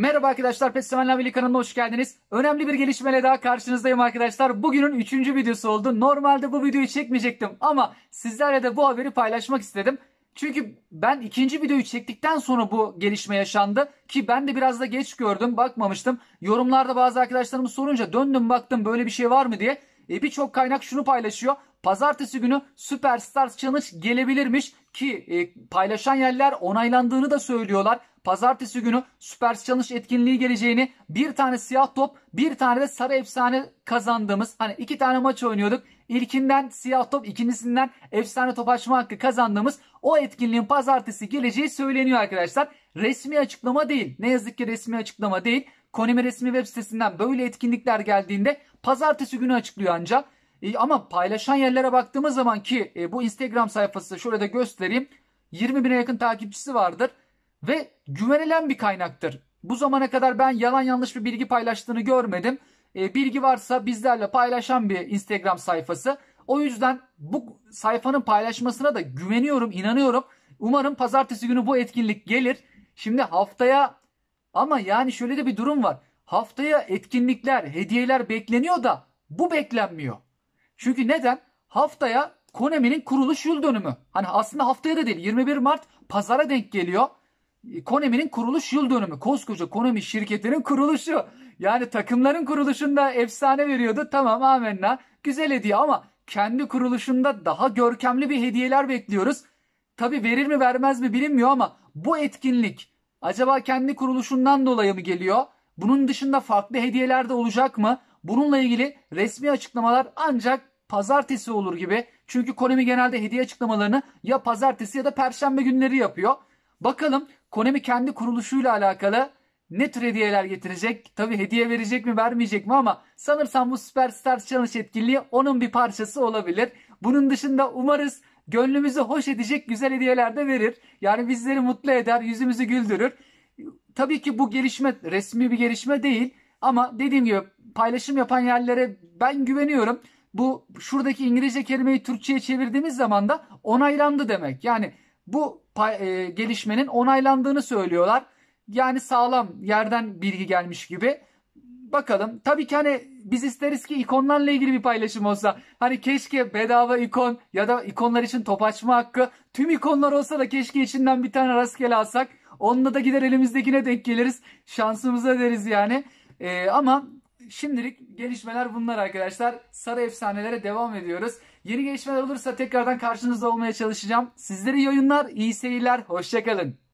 Merhaba arkadaşlar, PES Sevenler kanalına hoş geldiniz. Önemli bir gelişmeyle daha karşınızdayım arkadaşlar. Bugünün 3. videosu oldu. Normalde bu videoyu çekmeyecektim ama sizlerle de bu haberi paylaşmak istedim. Çünkü ben ikinci videoyu çektikten sonra bu gelişme yaşandı. Ki ben de biraz da geç gördüm, bakmamıştım. Yorumlarda bazı arkadaşlarımız sorunca döndüm baktım böyle bir şey var mı diye. E, Birçok kaynak şunu paylaşıyor. Pazartesi günü Superstars Challenge gelebilirmiş ki e, paylaşan yerler onaylandığını da söylüyorlar. Pazartesi günü Süper Challenge etkinliği geleceğini bir tane siyah top bir tane de sarı efsane kazandığımız hani iki tane maç oynuyorduk. İlkinden siyah top ikincisinden efsane top açma hakkı kazandığımız o etkinliğin pazartesi geleceği söyleniyor arkadaşlar. Resmi açıklama değil. Ne yazık ki resmi açıklama değil. Konimi resmi web sitesinden böyle etkinlikler geldiğinde pazartesi günü açıklıyor ancak. E, ama paylaşan yerlere baktığımız zaman ki e, bu Instagram sayfası şöyle de göstereyim. 20 bine yakın takipçisi vardır ve güvenilen bir kaynaktır. Bu zamana kadar ben yalan yanlış bir bilgi paylaştığını görmedim. E, bilgi varsa bizlerle paylaşan bir Instagram sayfası. O yüzden bu sayfanın paylaşmasına da güveniyorum, inanıyorum. Umarım pazartesi günü bu etkinlik gelir. Şimdi haftaya ama yani şöyle de bir durum var. Haftaya etkinlikler, hediyeler bekleniyor da bu beklenmiyor. Çünkü neden? Haftaya Konami'nin kuruluş yıl dönümü. Hani aslında haftaya da değil 21 Mart pazara denk geliyor. Konami'nin kuruluş yıl dönümü. Koskoca Konami şirketinin kuruluşu. Yani takımların kuruluşunda efsane veriyordu. Tamam amenna. Güzel hediye ama kendi kuruluşunda daha görkemli bir hediyeler bekliyoruz. Tabi verir mi vermez mi bilinmiyor ama bu etkinlik acaba kendi kuruluşundan dolayı mı geliyor? Bunun dışında farklı hediyeler de olacak mı? Bununla ilgili resmi açıklamalar ancak pazartesi olur gibi. Çünkü Konami genelde hediye açıklamalarını ya pazartesi ya da perşembe günleri yapıyor. Bakalım Konami kendi kuruluşuyla alakalı ne tür hediyeler getirecek? Tabi hediye verecek mi vermeyecek mi ama sanırsam bu Superstar Challenge etkinliği onun bir parçası olabilir. Bunun dışında umarız gönlümüzü hoş edecek güzel hediyeler de verir. Yani bizleri mutlu eder, yüzümüzü güldürür. Tabii ki bu gelişme resmi bir gelişme değil ama dediğim gibi paylaşım yapan yerlere ben güveniyorum bu şuradaki İngilizce kelimeyi Türkçe'ye çevirdiğimiz zaman da onaylandı demek. Yani bu e, gelişmenin onaylandığını söylüyorlar. Yani sağlam yerden bilgi gelmiş gibi. Bakalım. Tabii ki hani biz isteriz ki ikonlarla ilgili bir paylaşım olsa. Hani keşke bedava ikon ya da ikonlar için top açma hakkı. Tüm ikonlar olsa da keşke içinden bir tane rastgele alsak. Onunla da gider elimizdekine denk geliriz. Şansımıza deriz yani. Ee, ama şimdilik gelişmeler bunlar arkadaşlar. Sarı efsanelere devam ediyoruz. Yeni gelişmeler olursa tekrardan karşınızda olmaya çalışacağım. Sizlere iyi oyunlar, iyi seyirler, hoşçakalın.